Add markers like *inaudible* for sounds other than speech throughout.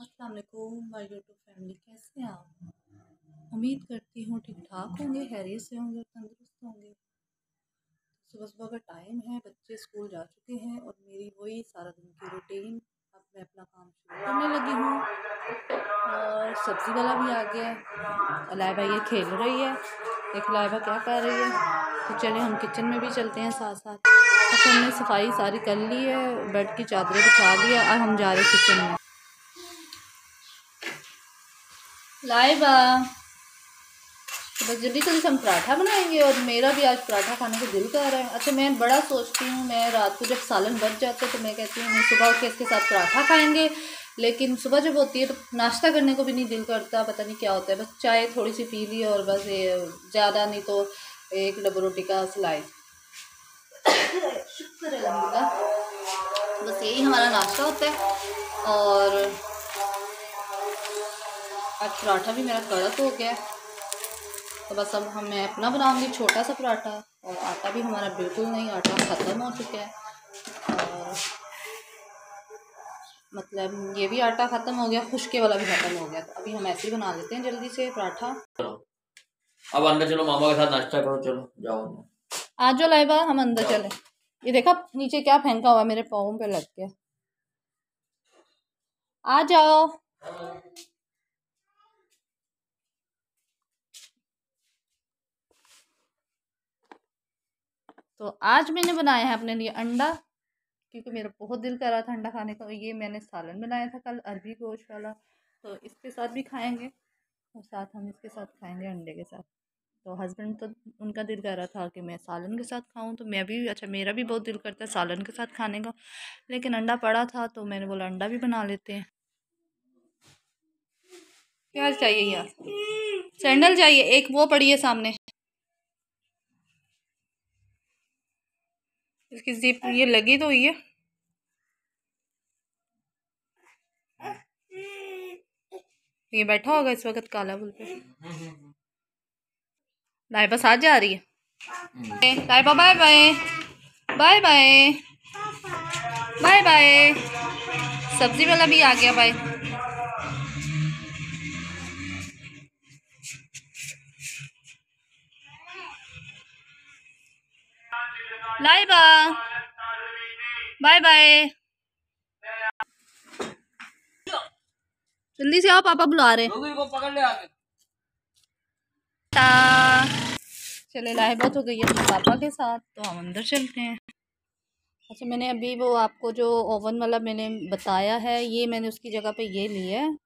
असलकुम my YouTube family कैसे हैं आप उम्मीद करती हूँ ठीक ठाक होंगे हैरियत से होंगे तंदुरुस्त होंगे सुबह सुबह का टाइम है बच्चे स्कूल जा चुके हैं और मेरी वही सारा दिन की रूटीन अब मैं अपना काम शुरू करने लगी हूँ और सब्ज़ी वाला भी आ गया है लाइबा ये खेल रही है देख लाइबा क्या कर रही है तो चले हम किचन में भी चलते हैं साथ साथ अच्छा हमने सफाई सारी कर ली है बेड की चादरें बिछा ली है और हम जा रहे हैं किचन में लाए लाइबा तो बस जल्दी जल्दी हम पराठा बनाएंगे और मेरा भी आज पराठा खाने को दिल कर रहा है अच्छा मैं बड़ा सोचती हूँ मैं रात को जब सालन बच जाते तो मैं कहती हूँ सुबह उठ के इसके साथ पराठा खाएंगे लेकिन सुबह जब होती है तो नाश्ता करने को भी नहीं दिल करता पता नहीं क्या होता है बस चाय थोड़ी सी पी ली और बस ये ज़्यादा नहीं तो एक डबल रोटी का सिलाई शुक्र है बस यही हमारा नाश्ता होता है और आज पराठा भी मेरा कड़क हो गया तो बस अब हम मैं अपना बनाऊंगी छोटा सा पराठा और आटा भी हमारा बिल्कुल नहीं आटा ख़त्म हो चुका है और मतलब ये भी आटा ख़त्म हो गया खुशके वाला भी ख़त्म हो गया तो अभी हम ऐसे ही बना लेते हैं जल्दी से पराठा अब अंदर चलो मामा के साथ नाश्ता करो चलो जाओ आज जो लाइबा हम अंदर चले ये देखा नीचे क्या फेंका हुआ मेरे पाओ पे लग गया आ जाओ तो आज मैंने बनाया है अपने लिए अंडा क्योंकि मेरा बहुत दिल कर रहा था अंडा खाने का ये मैंने सालन बनाया था कल अरबी गोश वाला तो इसके साथ भी खाएंगे और साथ हम इसके साथ खाएंगे अंडे के साथ तो हस्बैंड तो उनका दिल कर रहा था कि मैं सालन के साथ खाऊं तो मैं भी अच्छा मेरा भी बहुत दिल करता है सालन के साथ खाने का लेकिन अंडा पड़ा था तो मैंने बोला अंडा भी बना लेते हैं क्या चाहिए यार हम्म। सैंडल चाहिए एक वो पड़ी है सामने इसकी जिप ये लगी तो हुई है ये बैठा होगा इस वक्त काला बुल पे लाइबा साथ जा रही है Laiba bye bye bye bye bye bye सब्जी वाला भी आ गया बाय लाइबा बाय बाय जल्दी से आओ पापा बुला रहे चले लाइबा तो गई अपने पापा के साथ तो हम अंदर चलते हैं अच्छा मैंने अभी वो आपको जो ओवन वाला मैंने बताया है ये मैंने उसकी जगह पे ये लिया है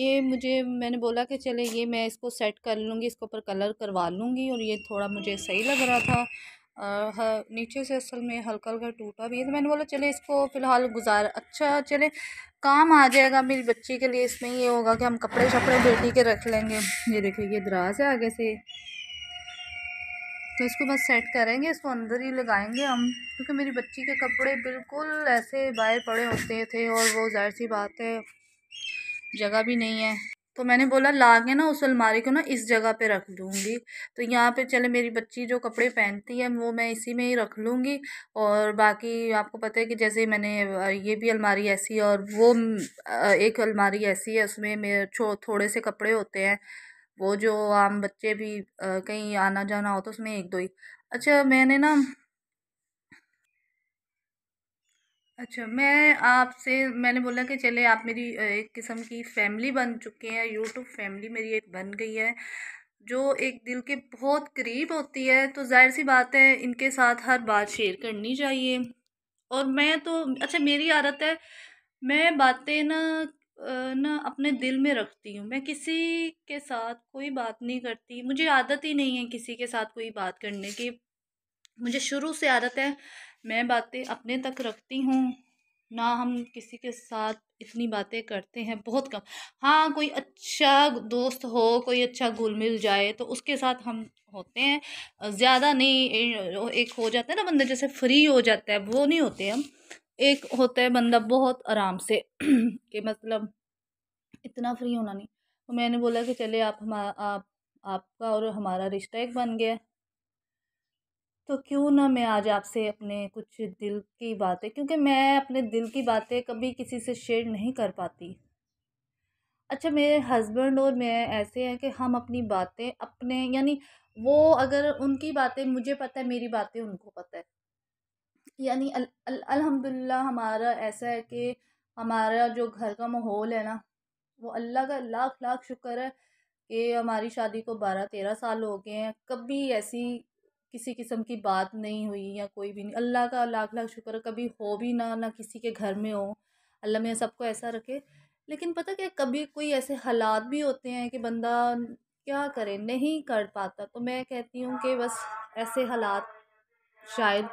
ये मुझे मैंने बोला कि चले ये मैं इसको सेट कर लूँगी इसके ऊपर कलर करवा लूँगी और ये थोड़ा मुझे सही लग रहा था नीचे से असल में हल्का हल्का टूटा भी है तो मैंने बोला चले इसको फ़िलहाल गुजार अच्छा चले काम आ जाएगा मेरी बच्ची के लिए इसमें ये होगा कि हम कपड़े शपड़े बेटी के रख लेंगे ये देखिए ये दराज है आगे से तो इसको बस सेट करेंगे इसको अंदर ही लगाएंगे हम क्योंकि मेरी बच्ची के कपड़े बिल्कुल ऐसे बाहर पड़े होते थे और वो जाहिर सी बात है जगह भी नहीं है तो मैंने बोला ला के ना उस अलमारी को ना इस जगह पे रख लूँगी तो यहाँ पे चले मेरी बच्ची जो कपड़े पहनती है वो मैं इसी में ही रख लूँगी और बाकी आपको पता है कि जैसे मैंने ये भी अलमारी ऐसी है और वो एक अलमारी ऐसी है उसमें मेरे छो थोड़े से कपड़े होते हैं वो जो आम बच्चे भी कहीं आना जाना हो तो उसमें एक दो ही अच्छा मैंने ना अच्छा, मैं आपसे मैंने बोला कि चले आप मेरी एक किस्म की फैमिली बन चुके हैं, यूट्यूब फैमिली मेरी एक बन गई है, जो एक दिल के बहुत करीब होती है, तो ज़ाहिर-सी बात है इनके साथ हर बात शेयर करनी चाहिए। और मैं तो अच्छा मेरी आदत है, मैं बातें ना ना अपने दिल में रखती हूँ, मैं किसी के साथ कोई बात नहीं करती, मुझे आदत ही नहीं है किसी के साथ कोई बात करने की। मुझे शुरू से आदत है मैं बातें अपने तक रखती हूँ ना हम किसी के साथ इतनी बातें करते हैं बहुत कम हाँ कोई अच्छा दोस्त हो कोई अच्छा घुल मिल जाए तो उसके साथ हम होते हैं ज़्यादा नहीं एक हो जाता है ना बंदा जैसे फ्री हो जाता है वो नहीं होते हम एक होता है बंदा बहुत आराम से *clears throat* कि मतलब इतना फ्री होना नहीं तो मैंने बोला कि चले आप हमारा आप आपका और हमारा रिश्ता एक बन गया तो क्यों ना मैं आज आपसे अपने कुछ दिल की बातें क्योंकि मैं अपने दिल की बातें कभी किसी से शेयर नहीं कर पाती अच्छा मेरे हस्बैंड और मैं ऐसे हैं कि हम अपनी बातें अपने यानी वो अगर उनकी बातें मुझे पता है मेरी बातें उनको पता है यानी अल, अल, अल्हम्दुलिल्लाह हमारा ऐसा है कि हमारा जो घर का माहौल है ना वो अल्लाह का लाख लाख शुक्र है कि हमारी शादी को बारह तेरह साल हो गए हैं कभी ऐसी किसी किस्म की बात नहीं हुई या कोई भी नहीं अल्लाह का लाख लाख शुक्र कभी हो भी ना ना किसी के घर में हो अल्लाह में सबको ऐसा रखे लेकिन पता क्या कभी कोई ऐसे हालात भी होते हैं कि बंदा क्या करे नहीं कर पाता तो मैं कहती हूँ कि बस ऐसे हालात शायद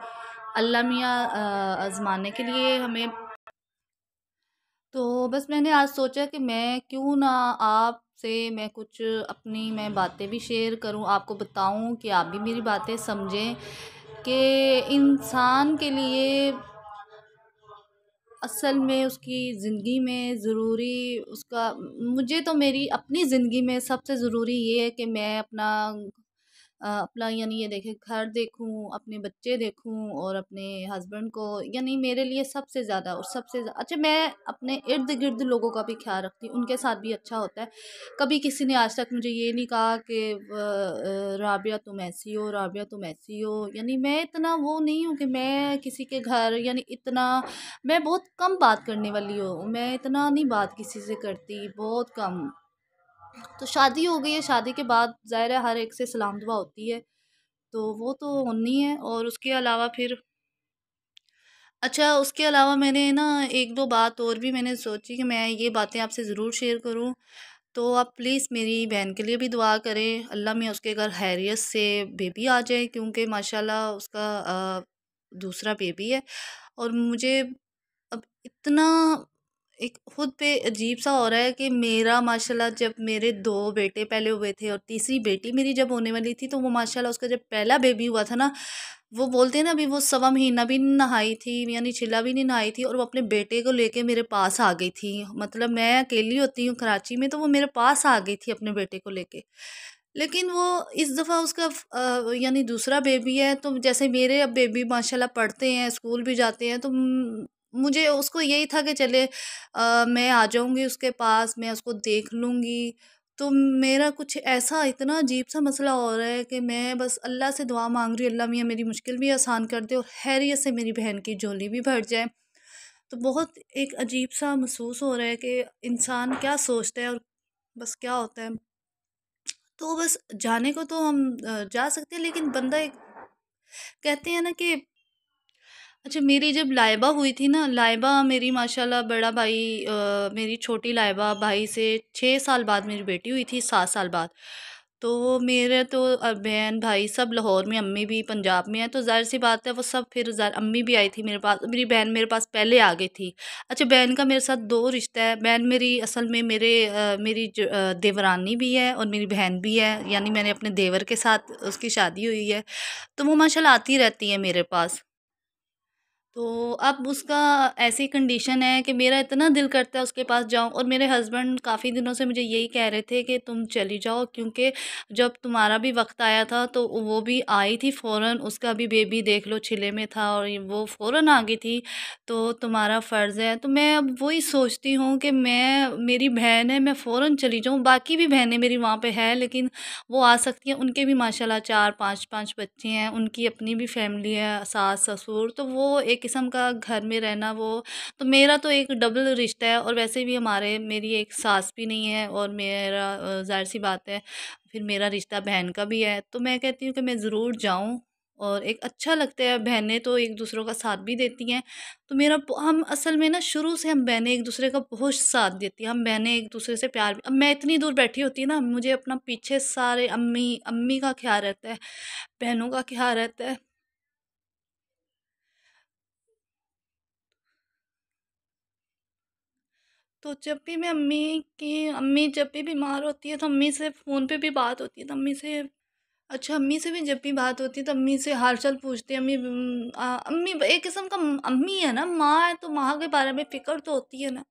अल्लाह मियाँ आज़माने के लिए हमें तो बस मैंने आज सोचा कि मैं क्यों ना आप से मैं कुछ अपनी मैं बातें भी शेयर करूं आपको बताऊं कि आप भी मेरी बातें समझें कि इंसान के लिए असल में उसकी ज़िंदगी में ज़रूरी उसका मुझे तो मेरी अपनी ज़िंदगी में सबसे ज़रूरी ये है कि मैं अपना अपना यानी ये देखें घर देखूँ अपने बच्चे देखूँ और अपने हस्बैंड को यानी मेरे लिए सबसे ज़्यादा और सबसे अच्छा मैं अपने इर्द गिर्द लोगों का भी ख्याल रखती हूँ उनके साथ भी अच्छा होता है कभी किसी ने आज तक मुझे ये नहीं कहा कि राबिया तुम ऐसी हो राबिया तुम ऐसी हो यानी मैं इतना वो नहीं हूँ कि मैं किसी के घर यानी इतना मैं बहुत कम बात करने वाली हूँ मैं इतना नहीं बात किसी से करती बहुत कम तो शादी हो गई है शादी के बाद ज़ाहिर है हर एक से सलाम दुआ होती है तो वो तो होनी है और उसके अलावा फिर अच्छा उसके अलावा मैंने ना एक दो बात और भी मैंने सोची कि मैं ये बातें आपसे ज़रूर शेयर करूँ तो आप प्लीज़ मेरी बहन के लिए भी दुआ करें अल्लाह में उसके घर हैरियत से बेबी आ जाए क्योंकि माशाल्लाह उसका आ, दूसरा बेबी है और मुझे अब इतना एक खुद पे अजीब सा हो रहा है कि मेरा माशाल्लाह जब मेरे दो बेटे पहले हुए थे और तीसरी बेटी मेरी जब होने वाली थी तो वो माशाल्लाह उसका जब पहला बेबी हुआ था ना वो बोलते हैं ना अभी वो सवा महीना भी नहाई थी यानी चिल्ला भी नहीं नहाई थी और वो अपने बेटे को लेके मेरे पास आ गई थी मतलब मैं अकेली होती हूँ कराची में तो वो मेरे पास आ गई थी अपने बेटे को लेके लेकिन वो इस दफ़ा उसका यानी दूसरा बेबी है तो जैसे मेरे अब बेबी माशाल्लाह पढ़ते हैं स्कूल भी जाते हैं तो मुझे उसको यही था कि चले आ, मैं आ जाऊँगी उसके पास, मैं उसको देख लूँगी। तो मेरा कुछ ऐसा इतना अजीब-सा मसला हो रहा है कि मैं बस अल्लाह से दुआ मांग रही हूँ, अल्लाह मियाँ मेरी मुश्किल भी आसान कर दे और हैरियत से मेरी बहन की झोली भी भर जाए। तो बहुत एक अजीब-सा महसूस हो रहा है कि इंसान क्या सोचता है और बस क्या होता है। तो बस जाने को तो हम जा सकते हैं लेकिन बंदा एक कहते हैं ना कि अच्छा मेरी जब लाइबा हुई थी ना लाइबा मेरी माशाल्लाह बड़ा भाई आ, मेरी छोटी लाइबा भाई से छः साल बाद मेरी बेटी हुई थी सात साल बाद तो मेरे तो बहन भाई सब लाहौर में अम्मी भी पंजाब में है तो जाहिर सी बात है वो सब फिर अम्मी भी आई थी मेरे पास मेरी बहन मेरे पास पहले आ गई थी अच्छा बहन का मेरे साथ दो रिश्ता है बहन मेरी असल में मेरे आ, मेरी देवरानी भी है और मेरी बहन भी है यानी मैंने अपने देवर के साथ उसकी शादी हुई है तो वो माशाल्लाह आती रहती है मेरे पास तो अब उसका ऐसी कंडीशन है कि मेरा इतना दिल करता है उसके पास जाऊं और मेरे हस्बैंड काफ़ी दिनों से मुझे यही कह रहे थे कि तुम चली जाओ क्योंकि जब तुम्हारा भी वक्त आया था तो वो भी आई थी फ़ौर उसका भी बेबी देख लो छिले में था और वो फ़ौर आ गई थी तो तुम्हारा फ़र्ज़ है तो मैं अब वही सोचती हूँ कि मैं मेरी बहन है मैं फ़ौर चली जाऊँ बाकी भी बहनें मेरी वहाँ पर है लेकिन वो आ सकती हैं उनके भी माशाला चार पाँच पाँच बच्चे हैं उनकी अपनी भी फैमिली है सास ससुर तो वो एक किस्म का घर में रहना वो तो मेरा तो एक डबल रिश्ता है और वैसे भी हमारे मेरी एक सास भी नहीं है और मेरा जाहिर सी बात है फिर मेरा रिश्ता बहन का भी है तो मैं कहती हूँ कि मैं ज़रूर जाऊँ और एक अच्छा लगता है बहनें तो एक दूसरों का साथ भी देती हैं तो मेरा हम असल में ना शुरू से हम बहनें एक दूसरे का बहुत साथ देती हैं हम बहनें एक दूसरे से प्यार अब मैं इतनी दूर बैठी होती है ना मुझे अपना पीछे सारे अम्मी अम्मी का ख्याल रहता है बहनों का ख्याल रहता है तो जब भी मैं अम्मी की अम्मी जब भी बीमार होती है तो अम्मी से फ़ोन पे भी बात होती है तो अम्मी से अच्छा अम्मी से भी जब भी बात होती है तो अम्मी से हाल चाल पूछती है अम्मी आ, अम्मी एक किस्म का अम्मी है ना माँ है तो माँ के बारे में फ़िक्र तो होती है ना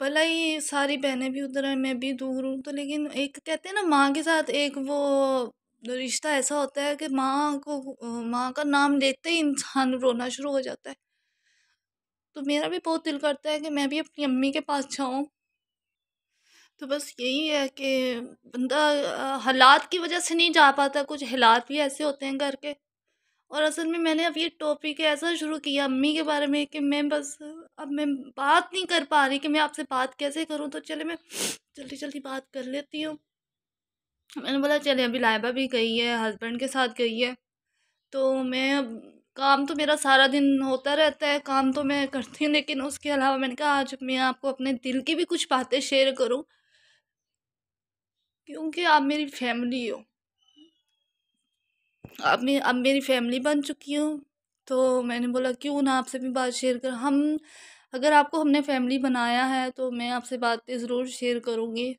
भला ही सारी बहनें भी उधर हैं मैं भी दूर हूँ तो लेकिन एक कहते हैं ना माँ के साथ एक वो रिश्ता ऐसा होता है कि माँ को माँ का नाम लेते ही इंसान रोना शुरू हो जाता है तो मेरा भी बहुत दिल करता है कि मैं भी अपनी अम्मी के पास जाऊँ तो बस यही है कि बंदा हालात की वजह से नहीं जा पाता कुछ हालात भी ऐसे होते हैं घर के और असल में मैंने अब ये टॉपिक ऐसा शुरू किया अम्मी के बारे में कि मैं बस अब मैं बात नहीं कर पा रही कि मैं आपसे बात कैसे करूं तो चले मैं जल्दी जल्दी बात कर लेती हूँ मैंने बोला चले अभी लाइबा भी गई है हस्बैंड के साथ गई है तो मैं अब काम तो मेरा सारा दिन होता रहता है काम तो मैं करती हूँ लेकिन उसके अलावा मैंने कहा आज मैं आपको अपने दिल की भी कुछ बातें शेयर करूँ क्योंकि आप मेरी फैमिली हो आप मैं अब मेरी फैमिली बन चुकी हूँ तो मैंने बोला क्यों ना आपसे भी बात शेयर कर हम अगर आपको हमने फैमिली बनाया है तो मैं आपसे बातें ज़रूर शेयर करूँगी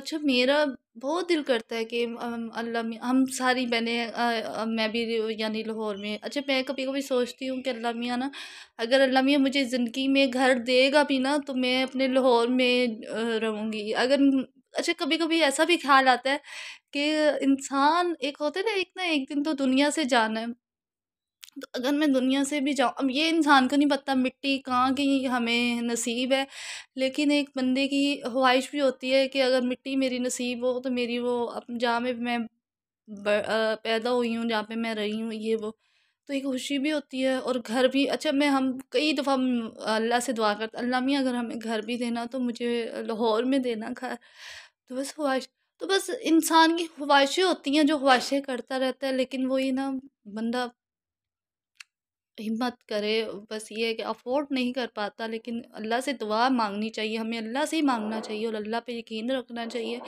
अच्छा मेरा बहुत दिल करता है कि अल्लाह मियाँ हम सारी बहने मैं भी यानी लाहौर में अच्छा मैं कभी कभी सोचती हूँ कि अल्लाह मियाँ ना अगर अल्लाह मियाँ मुझे ज़िंदगी में घर देगा भी ना तो मैं अपने लाहौर में रहूँगी अगर अच्छा कभी कभी ऐसा भी ख्याल आता है कि इंसान एक होता है ना एक ना एक दिन तो दुनिया से जाना है तो अगर मैं दुनिया से भी जाऊँ अब ये इंसान को नहीं पता मिट्टी कहाँ की हमें नसीब है लेकिन एक बंदे की ख्वाहिश भी होती है कि अगर मिट्टी मेरी नसीब हो तो मेरी वो जहाँ में मैं पैदा हुई हूँ जहाँ पे मैं रही हूँ ये वो तो एक खुशी भी होती है और घर भी अच्छा मैं हम कई दफ़ा अल्लाह से दुआ करते अल्लाह मियाँ अगर हमें घर भी देना तो मुझे लाहौर में देना घर तो बस ख्वाहिश तो बस इंसान की ख्वाहिशें होती हैं जो ख्वाहिशें करता रहता है लेकिन वही ना बंदा हिम्मत करे बस ये है कि अफोर्ड नहीं कर पाता लेकिन अल्लाह से दुआ मांगनी चाहिए हमें अल्लाह से ही मांगना चाहिए और अल्लाह पे यकीन रखना चाहिए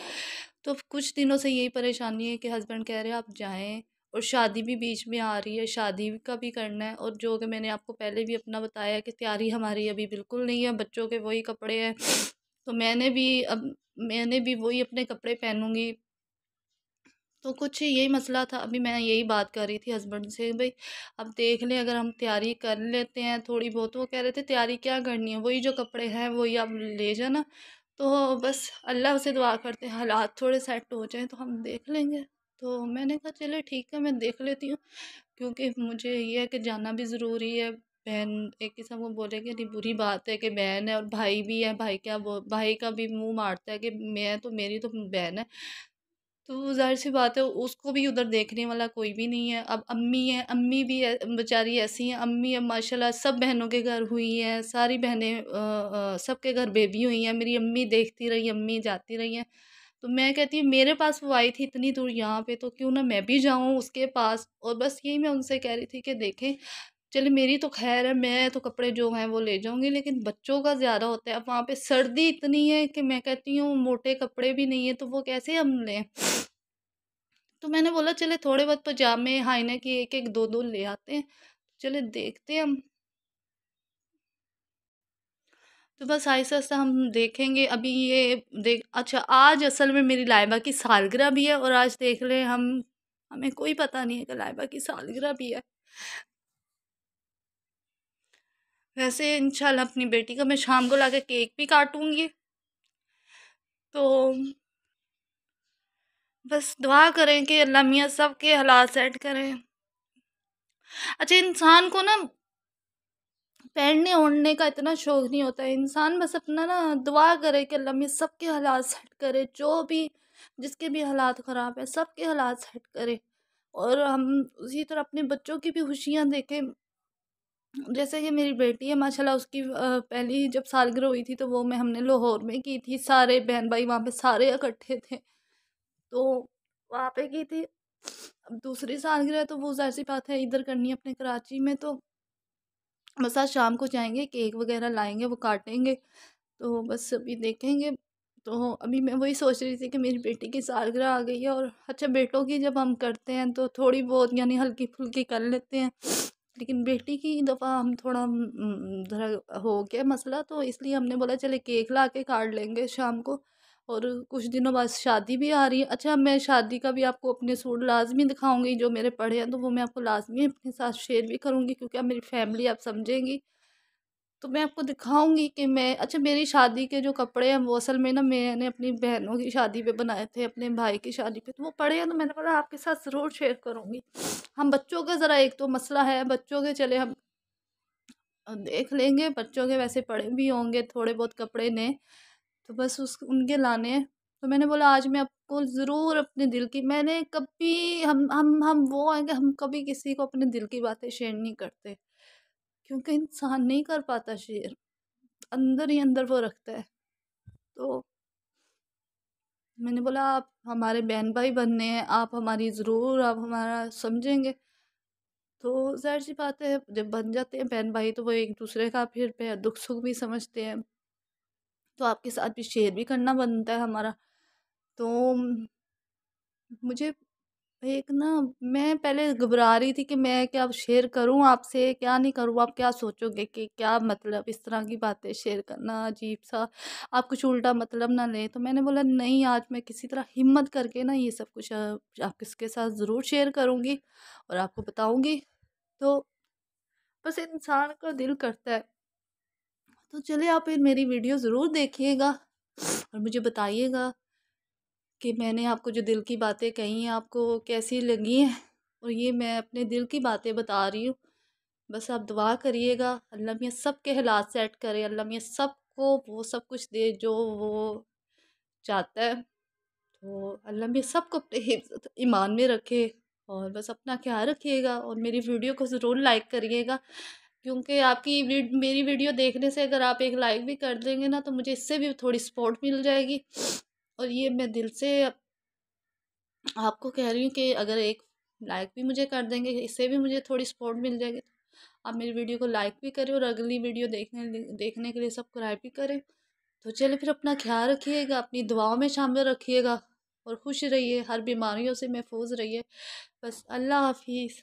तो कुछ दिनों से यही परेशानी है कि हस्बैंड कह रहे हैं आप जाएं और शादी भी बीच में आ रही है शादी का भी करना है और जो कि मैंने आपको पहले भी अपना बताया कि तैयारी हमारी अभी बिल्कुल नहीं है बच्चों के वही कपड़े हैं तो मैंने भी अब मैंने भी वही अपने कपड़े पहनूँगी तो कुछ यही मसला था अभी मैं यही बात कर रही थी हस्बैंड से भाई अब देख लें अगर हम तैयारी कर लेते हैं थोड़ी बहुत तो वो कह रहे थे तैयारी क्या करनी है वही जो कपड़े हैं वही आप ले जाना तो बस अल्लाह से दुआ करते हैं हालात थोड़े सेट हो जाएं तो हम देख लेंगे तो मैंने कहा चले ठीक है मैं देख लेती हूँ क्योंकि मुझे ये है कि जाना भी ज़रूरी है बहन एक किस्म वो कि नहीं बुरी बात है कि बहन है और भाई भी है भाई क्या वो भाई का भी मुंह मारता है कि मैं तो मेरी तो बहन है तो जाहिर सी बात है उसको भी उधर देखने वाला कोई भी नहीं है अब अम्मी है अम्मी भी बेचारी ऐसी हैं अम्मी अब माशाल्लाह सब बहनों के घर हुई हैं सारी बहनें सब के घर बेबी हुई हैं मेरी अम्मी देखती रही अम्मी जाती रही हैं तो मैं कहती हूँ मेरे पास वो आई थी इतनी दूर यहाँ पे तो क्यों ना मैं भी जाऊँ उसके पास और बस यही मैं उनसे कह रही थी कि देखें चलिए मेरी तो खैर है मैं तो कपड़े जो हैं वो ले जाऊंगी लेकिन बच्चों का ज़्यादा होता है अब वहाँ पे सर्दी इतनी है कि मैं कहती हूँ मोटे कपड़े भी नहीं है तो वो कैसे हम लें तो मैंने बोला चले थोड़े बहुत पजामे हाइने की एक एक दो दो ले आते हैं चले देखते हैं हम तो बस आहिस्ता आहिस्ता हम देखेंगे अभी ये देख अच्छा आज असल में मेरी लाइबा की सालगिरह भी है और आज देख लें हम हमें कोई पता नहीं है कि लाइबा की सालगिरह भी है वैसे इंशाल्लाह अपनी बेटी का मैं शाम को ला केक भी काटूंगी तो बस दुआ करें कि अल्लाह मियाँ सब के हालात सेट करें अच्छा इंसान को ना पहनने ओढ़ने का इतना शौक नहीं होता है इंसान बस अपना ना दुआ करे कि अल्लाह मियाँ सब के हालात सेट करे जो भी जिसके भी हालात ख़राब है सब के हालात सेट करे और हम उसी तरह अपने बच्चों की भी खुशियाँ देखें जैसे कि मेरी बेटी है माशाल्लाह उसकी पहली जब सालगिरह हुई थी तो वो मैं हमने लाहौर में की थी सारे बहन भाई वहाँ पे सारे इकट्ठे थे तो वहाँ पे की थी अब दूसरी सालगिरह तो वो जाहिर सी बात है इधर करनी है अपने कराची में तो बस आज शाम को जाएंगे केक वगैरह लाएंगे वो काटेंगे तो बस अभी देखेंगे तो अभी मैं वही सोच रही थी कि मेरी बेटी की सालगिरह आ गई है और अच्छा बेटों की जब हम करते हैं तो थोड़ी बहुत यानी हल्की फुल्की कर लेते हैं लेकिन बेटी की दफ़ा हम थोड़ा ज़रा हो गया मसला तो इसलिए हमने बोला चले केक ला के काट लेंगे शाम को और कुछ दिनों बाद शादी भी आ रही है अच्छा मैं शादी का भी आपको अपने सूट लाजमी दिखाऊंगी जो मेरे पढ़े हैं तो वो मैं आपको लाजमी अपने साथ शेयर भी करूँगी क्योंकि आप मेरी फैमिली आप समझेंगी तो मैं आपको दिखाऊंगी कि मैं अच्छा मेरी शादी के जो कपड़े हैं वो असल में ना मैंने अपनी बहनों की शादी पे बनाए थे अपने भाई की शादी पे तो वो पड़े हैं तो मैंने बोला आपके साथ ज़रूर शेयर करूँगी हम बच्चों का ज़रा एक तो मसला है बच्चों के चले हम देख लेंगे बच्चों के वैसे पड़े भी होंगे थोड़े बहुत कपड़े ने तो बस उस उनके लाने हैं तो मैंने बोला आज मैं आपको ज़रूर अपने दिल की मैंने कभी हम हम हम वो हैं कि हम कभी किसी को अपने दिल की बातें शेयर नहीं करते क्योंकि इंसान नहीं कर पाता शेयर अंदर ही अंदर वो रखता है तो मैंने बोला आप हमारे बहन भाई बनने हैं आप हमारी ज़रूर आप हमारा समझेंगे तो जाहिर सी बात है जब बन जाते हैं बहन भाई तो वो एक दूसरे का फिर दुख सुख भी समझते हैं तो आपके साथ भी शेयर भी करना बनता है हमारा तो मुझे एक ना मैं पहले घबरा रही थी कि मैं क्या शेयर करूं आपसे क्या नहीं करूं आप क्या सोचोगे कि क्या मतलब इस तरह की बातें शेयर करना अजीब सा आप कुछ उल्टा मतलब ना लें तो मैंने बोला नहीं आज मैं किसी तरह हिम्मत करके ना ये सब कुछ आप किसके साथ ज़रूर शेयर करूंगी और आपको बताऊंगी तो बस इंसान का दिल करता है तो चले आप मेरी वीडियो ज़रूर देखिएगा और मुझे बताइएगा कि मैंने आपको जो दिल की बातें कही हैं आपको कैसी लगी हैं और ये मैं अपने दिल की बातें बता रही हूँ बस आप दुआ करिएगा अल्लाह मियाँ सब के हालात सेट करे अल्लाह मियाँ सब को वो सब कुछ दे जो वो चाहता है तो अल्लाह मियाँ सब को अपने ईमान में रखे और बस अपना ख्याल रखिएगा और मेरी वीडियो को ज़रूर लाइक करिएगा क्योंकि आपकी मेरी वीडियो देखने से अगर आप एक लाइक भी कर देंगे ना तो मुझे इससे भी थोड़ी सपोर्ट मिल जाएगी और ये मैं दिल से आपको कह रही हूँ कि अगर एक लाइक भी मुझे कर देंगे इससे भी मुझे थोड़ी सपोर्ट मिल जाएगी आप मेरी वीडियो को लाइक भी करें और अगली वीडियो देखने देखने के लिए सब्सक्राइब भी करें तो चलिए फिर अपना ख्याल रखिएगा अपनी दुआओं में शामिल रखिएगा और खुश रहिए हर बीमारियों से महफूज रहिए बस अल्लाह हाफिज़